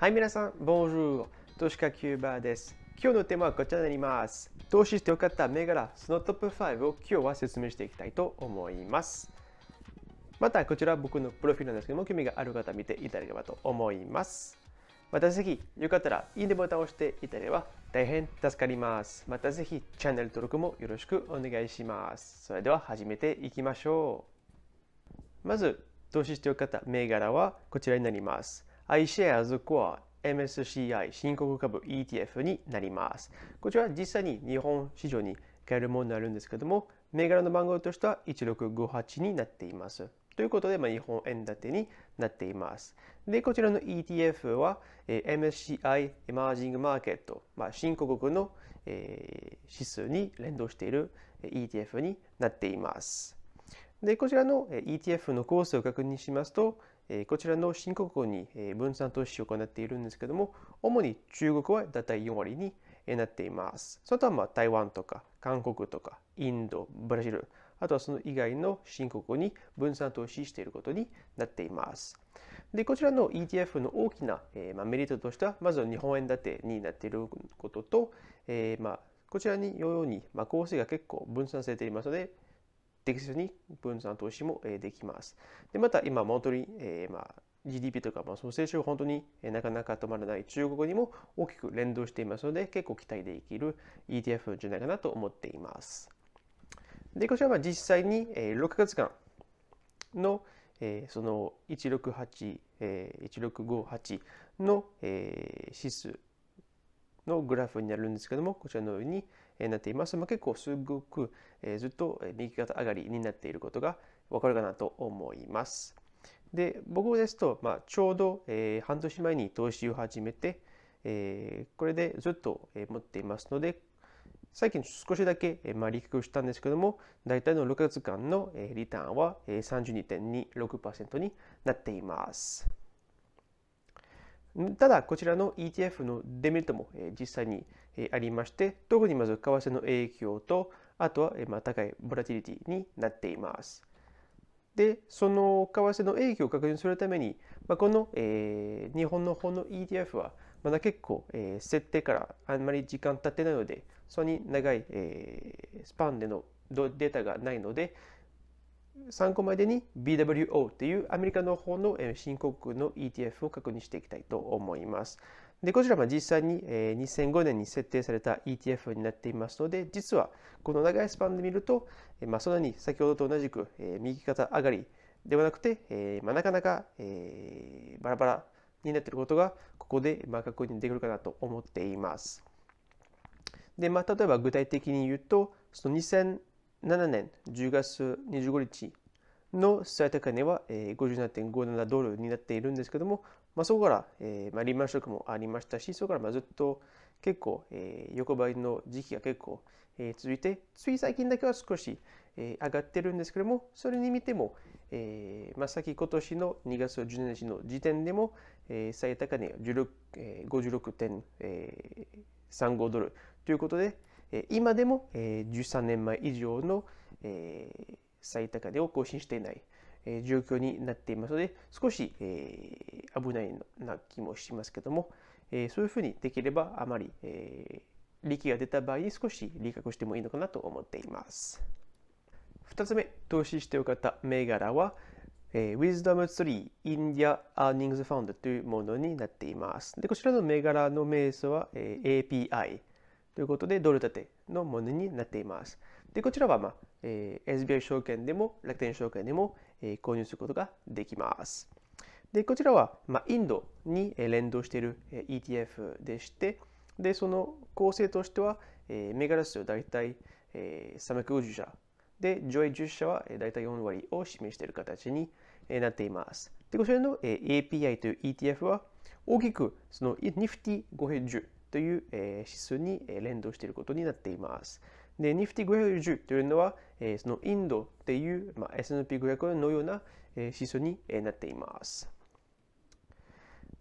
はい、皆さん、ボンジュー投資家キューバーです。今日のテーマはこちらになります。投資してよかった銘柄、そのトップ5を今日は説明していきたいと思います。また、こちら僕のプロフィールなんですけども、興味がある方見ていただければと思います。またぜひ、よかったら、いいねボタンを押していただければ大変助かります。またぜひ、チャンネル登録もよろしくお願いします。それでは始めていきましょう。まず、投資してよかった銘柄はこちらになります。iShares コア MSCI 新興株 ETF になります。こちらは実際に日本市場に買えるものになるんですけども、銘柄の番号としては1658になっています。ということで、まあ、日本円建てになっています。で、こちらの ETF は、えー、MSCI エマージングマーケット、まあ、新興国の、えー、指数に連動している ETF になっています。でこちらの ETF のコースを確認しますとこちらの新興国に分散投資を行っているんですけども主に中国はだいたい4割になっていますその他はまあ台湾とか韓国とかインドブラジルあとはその以外の新興国に分散投資していることになっていますでこちらの ETF の大きな、えまメリットとしてはまずは日本円建てになっていることと、えまこちらにように、ま構成が結構分散されていますので適切に分散投資もできます。でまた今本当に、えー、まあ GDP とか、まあ、その成長が本当になかなか止まらない中国にも大きく連動していますので結構期待できる ETF じゃないかなと思っています。でこちらは実際に6月間のその168 1658の指数のグラフになるんですけどもこちらのようになっています。まあ、結構すごくずっと右肩上がりになっていることがわかるかなと思います。で、僕ですと、まあ、ちょうど半年前に投資を始めて、これでずっと持っていますので、最近少しだけ、まあ、利確したんですけども、大体の6月間のリターンは32.26%になっています。ただ、こちらの ETF のデメリットも実際にありまして特にまず為替の影響とあとはま高いボラティリティになっています。でその為替の影響を確認するために、まこの、え日本の方の ETF はまだ結構、え設定からあんまり時間経ってないのでそれに長い、えスパンでのデータがないので参考までに BWO というアメリカの方の新興国の ETF を確認していきたいと思います。でこちらは実際に2005年に設定された ETF になっていますので実はこの長いスパンで見ると、まあ、そんなに先ほどと同じく右肩上がりではなくて、まあ、なかなか、バラバラになっていることがここで、確認できるかなと思っています。で、まあ、例えば具体的に言うとその2007年10月25日の最高値は57.57ドルになっているんですけどもまあ、そこから、えーまあ、リーマンショックもありましたしそこからまあずっと結構、えー、横ばいの時期が結構、えー、続いてつい最近だけは少し、えー、上がってるんですけれどもそれに見ても、えーまあ、先今年の2月17日の時点でも、えー、最高値1えー、56.35ドルということで、えー、今でも、えー、13年前以上の、えー、最高値を更新していない。え状況になっていますので、少し、え危ないな気もしますけども、えそういうふうにできればあまり、え力が出た場合に少し理覚してもいいのかなと思っています。2つ目、投資してよかった銘柄は、え Wisdom Tree India Earnings Fund というものになっています。でこちらの銘柄の名称は、え API ということでドル建てのものになっています。でこちらは、まあえー、SBI 証券でも楽天証券でも、え購入することができます。でこちらは、まインドに連動している ETF でしてでその構成としては、え銘柄数大体、え350社で上位10社は大体4割を示している形になっています。でこちらの API という ETF は大きくその Nifty510 という指数に連動していることになっています。で、NIFTY510 というのは、えー、そのインドっていう、まあ、S&P500 のような、えー、指数に、えなっています。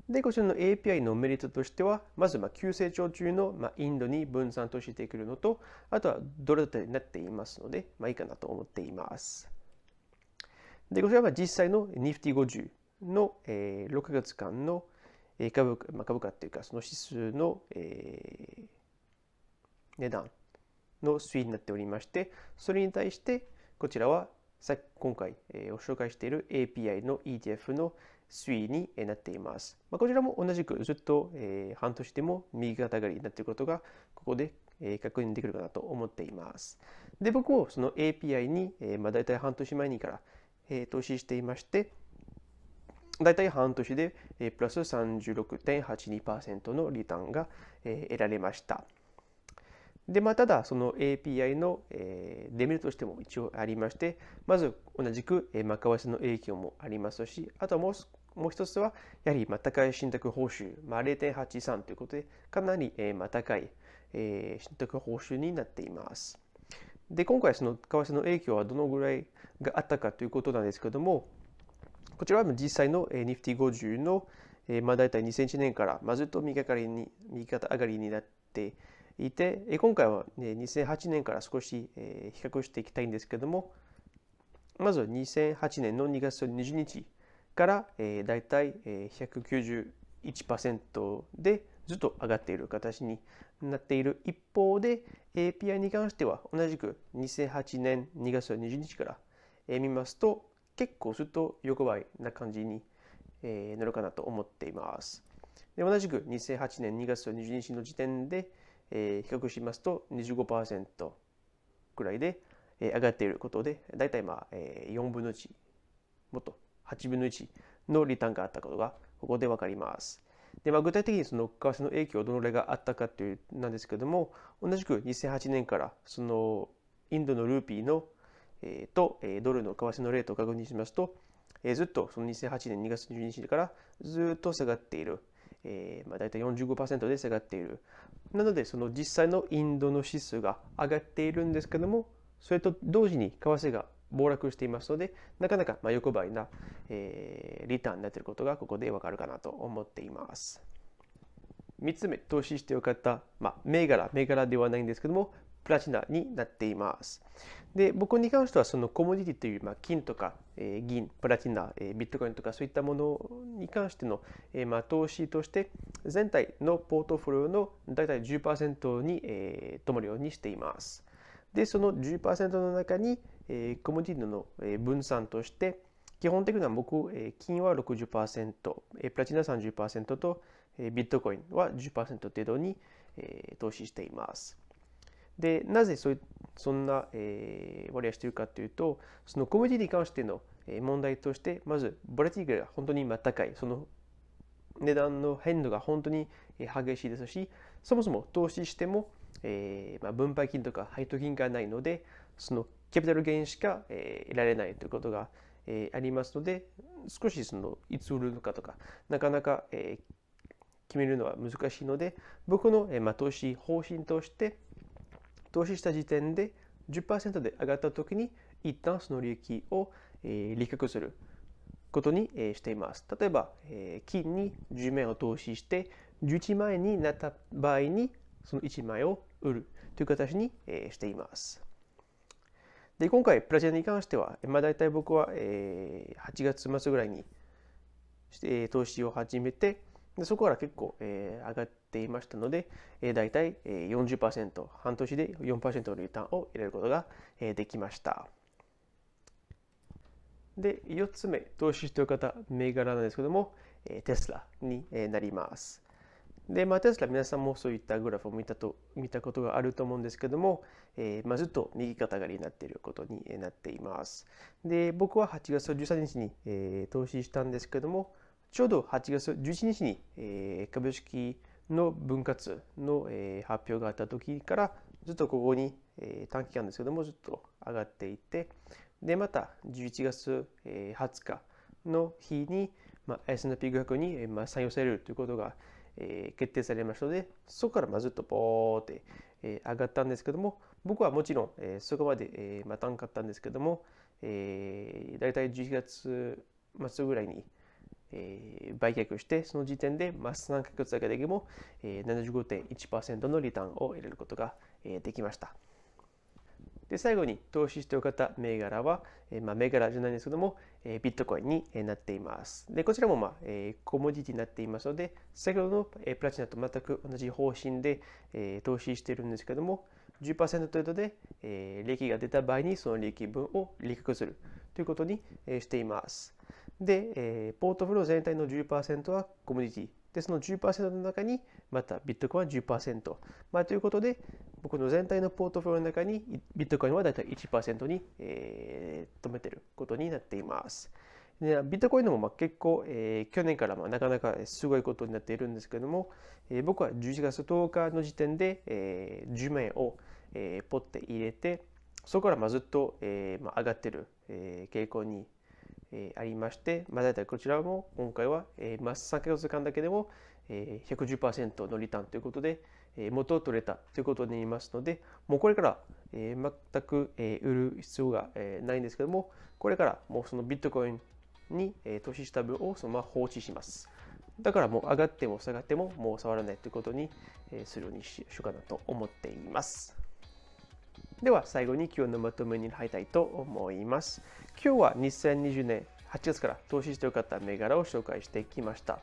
で、こちらの API のメリットとしては、まず、まあ、急成長中の、まあ、インドに分散としてくるのと、あとはドル建てになっていますので、まあ、いいかなと思っています。で、こちらは実際の NIFTY50 の、えー、6月間の株,、まあ、株価っていうか、その指数の、えー、値段の推移になっておりましてそれに対してこちらは今回ご紹介している API の ETF の推移になっています。こちらも同じくずっと半年でも右肩上がりになっていることがここで確認できるかなと思っています。で、僕もその API にまあ、大体半年前にから投資していまして、大体半年でプラス36.82%のリターンが得られました。で、まあ、ただその API のデメリットとしても一応ありまして、まず同じくマカワセの影響もありますし、あとはもうもう一つは、やはり高い信託報酬、まあ、0.83ということで、かなり高い信託報酬になっています。で、今回その為替の影響はどのぐらいがあったかということなんですけども、こちらは実際の Nifty50 の、まあ、大体2001年から、まずっと右上がりに、右肩上がりになって、いて、今回は、ね、2008年から少し、え比較していきたいんですけども、まず2008年の2月20日から、えー、だいたい191%でずっと上がっている形になっている一方で API に関しては同じく2008年2月20日から見ますと結構ずっと横ばいな感じになるかなと思っています。で同じく2008年2月2 0日の時点でえー、比較しますと25%くらいで、えー、上がっていることで、だいたいまあ、えー、4分の1、もっと8分の1のリターンがあったことが、ここでわかります。で、まあ、具体的にその為替の影響どのぐらいがあったかというなんですけども、同じく2008年からそのインドのルーピーの、えー、と、えー、ドルの為替のレートを確認しますと、えー、ずっとその2008年2月1 2日からずっと下がっている。えーまあ、大体45%で下がっている。なので、その実際のインドの指数が上がっているんですけども、それと同時に為替が暴落していますので、なかなかまあ横ばいな、えー、リターンになっていることがここでわかるかなと思っています。3つ目、投資してよかった、まあ、銘柄、銘柄ではないんですけども、プラチナになっています。で僕に関してはそのコモディティという、まあ、金とか、えー、銀プラチナ、えー、ビットコインとかそういったものに関しての、えーまあ、投資として全体のポートフォリオの大体10%に、えー、止まるようにしています。でその10%の中に、えー、コモディティの、え分散として基本的には僕、えー、金は60%、えー、プラチナ30%と、えー、ビットコインは10%程度に、えー、投資しています。でなぜそそんな、えー、割合しているかというとそのコミュニティに関しての問題としてまずボラティグが本当に高いその値段の変動が本当に激しいですしそもそも投資しても、えーまあ、分配金とか配当金がないのでそのキャピタルゲインしか、え得られないということが、えありますので少しそのいつ売るのかとかなかなか、え決めるのは難しいので僕の、えまあ、投資方針として投資した時点で10%で上がった時に一旦その利益を、え利確することに、えしています。例えば、え金に10万円を投資して11万円になった場合にその1枚を売るという形に、えしています。で今回プラチナに関しては、まあ、大体僕は、え8月末ぐらいに投資を始めてでそこから結構、え上がってていましたので、えー、大体40%半年で4%のリターンを入れることができました。で4つ目投資しておる方銘柄なんですけどもテスラになります。でまあ、テスラ皆さんもそういったグラフを見たと見たことがあると思うんですけども、えーまあ、ずっと右肩上がりになっていることになっています。で僕は8月13日に、えー、投資したんですけどもちょうど8月11日に、えー、株式の分割の、発表があった時からずっとここに、短期間ですけどもずっと上がっていってでまた11月、20日の日に、まあ、S&P500 に、えーまあ、採用されるということが、え決定されましたのでそこからまずっとボーって、上がったんですけども僕はもちろん、そこまで、え待たんかったんですけども、え大体11月末ぐらいに、売却して、その時点で、マス3ヶ月だけでも、ー、75.1%のリターンを得れることが、できました。で最後に投資してお方銘柄は、えー、まあ、銘柄じゃないんですけども、えー、ビットコインに、なっています。でこちらも、まあえー、コモディティになっていますので先ほどの、えー、プラチナと全く同じ方針で、えー、投資しているんですけども10%程度で、えー、利益が出た場合にその利益分を利確するということに、えー、しています。で、えー、ポートフォリオ全体の10%はコミュニティ。で、その10%の中に、またビットコインは10%。まあ、ということで、僕の全体のポートフォリオの中に、ビットコインはだいたい1%に、えー、止めてることになっています。でビットコインのもまあ結構、えー、去年からまあなかなかすごいことになっているんですけども、えー、僕は11月10日の時点で、えー、10名を、えー、ポッて入れて、そこからまあずっと、えーまあ、上がってる、えー、傾向にえー、ありまして、まあ、大体こちらも今回は、えー、まあ、3ヶ月間だけでも、えー、110%のリターンということで、えー、元を取れたということになりますので、もうこれから、えー、全く、えー、売る必要が、えー、ないんですけども、これからもうそのビットコインに、えー、投資した分をそのまま放置します。だからもう上がっても下がってももう触らないということに、えー、するようにしようかなと思っています。では最後に今日のまとめに入りたいと思います。今日は2020年8月から投資してよかった銘柄を紹介してきました。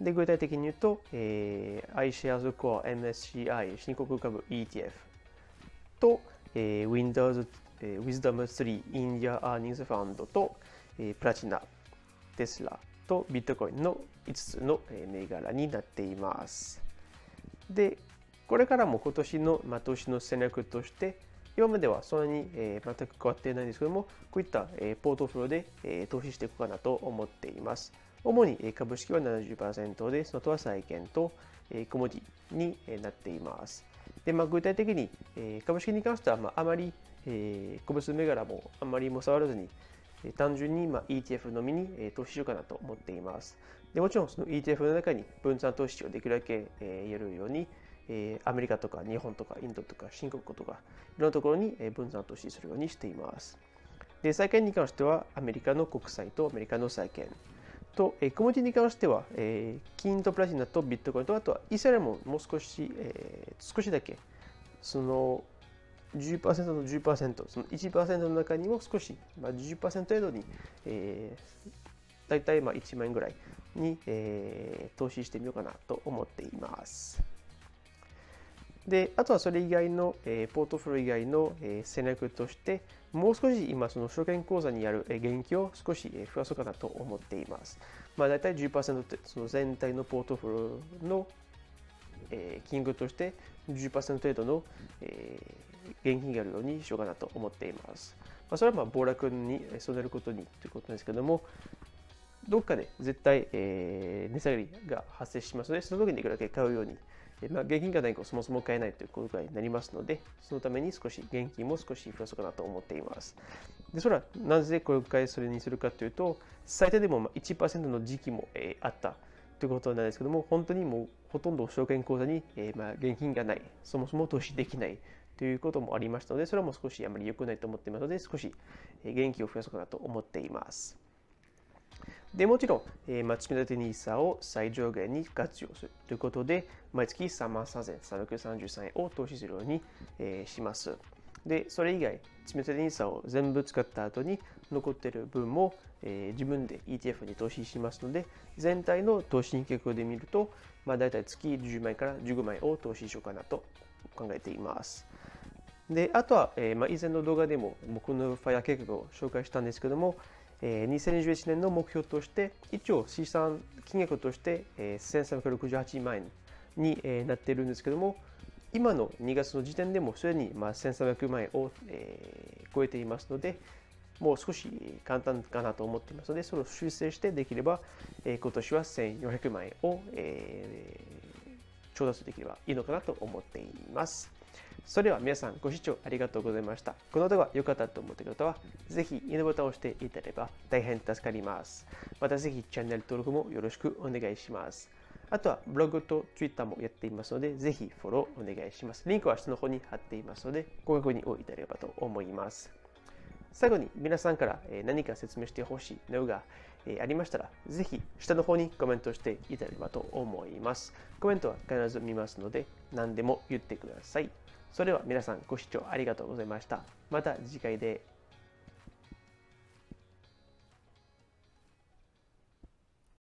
で具体的に言うと、えー、iShares Core MSCI 新興株 ETF と、えー、Windows、え Wisdom 3 India Earnings Fund と、えー、プラチナ、テスラとビットコインの5つの銘柄になっています。で、これからも今年の、まあ、投資の戦略として、今まではそんなに、え全く変わっていないんですけども、こういった、えポートフォリオで、え投資していこうかなと思っています。主に株式は70%で、その他は債券と、えコモディになっています。でまあ、具体的に、え株式に関しては、まあ、あまり、え個別銘柄もあまりも触らずに、単純に、ま ETF のみに投資しようかなと思っています。でもちろんその ETF の中に分散投資をできるだけ、えやるようにえアメリカとか日本とかインドとか新国とかいろんなところに分散投資するようにしています。で債券に関してはアメリカの国債とアメリカの債券と、えー、コモディに関しては、えー、金とプラチナとビットコインとあとはイスラムもう少し、えー、少しだけその10%の10%その1%の中にも少し、まあ10、10%程度に、えー、大体まあ1万円ぐらいに、えー、投資してみようかなと思っています。であとはそれ以外の、えー、ポートフォリオ以外の、えー、戦略としてもう少し今その証券口座にある、え現金を少し、え増やそうかなと思っています。まあ、大体10%ってその全体のポートフォリオの、えー、金額として10%程度の、えー、現金があるようにしようかなと思っています。まあ、それはまあ暴落に備えることにということですけども、どっかで絶対、えー、値下がりが発生しますので、その時にいくらけ買うようにまあ、現金がないとそもそも買えないということになりますので、そのために少し現金も少し増やそうかなと思っています。で、それはなぜこれを買いそれにするかというと、最低でも1%の時期も、えあったということなんですけども、本当にもうほとんど証券口座に、えま現金がない、そもそも投資できないということもありましたので、それはもう少しあまり良くないと思っていますので、少し現金を増やそうかなと思っています。でもちろん、えー、まあ、積み立て NISA を最上限に活用するということで、毎月3万3333円を投資するように、えー、します。で、それ以外、積み立て NISA を全部使った後に残っている分も、えー、自分で ETF に投資しますので、全体の投資計画で見ると、まあ、大体月10万円から15万円を投資しようかなと考えています。で、あとは、えまあ、以前の動画でも僕の FIRE 計画を紹介したんですけども、2021年の目標として一応資産金額として、1368万円に、なっているんですけども今の2月の時点でもすでに、1300万円を、超えていますのでもう少し簡単かなと思っていますのでそれを修正してできれば、今年は1400万円を、調達できればいいのかなと思っています。それでは皆さんご視聴ありがとうございました。この動画良かったと思った方は、ぜひいいねボタンを押していただければ大変助かります。またぜひチャンネル登録もよろしくお願いします。あとはブログと Twitter もやっていますので、ぜひフォローお願いします。リンクは下の方に貼っていますので、ご確認をいただければと思います。最後に皆さんから何か説明してほしいのが、えありましたら、ぜひ下の方にコメントしていただければと思います。コメントは必ず見ますので、何でも言ってください。それでは皆さんご視聴ありがとうございました。また次回で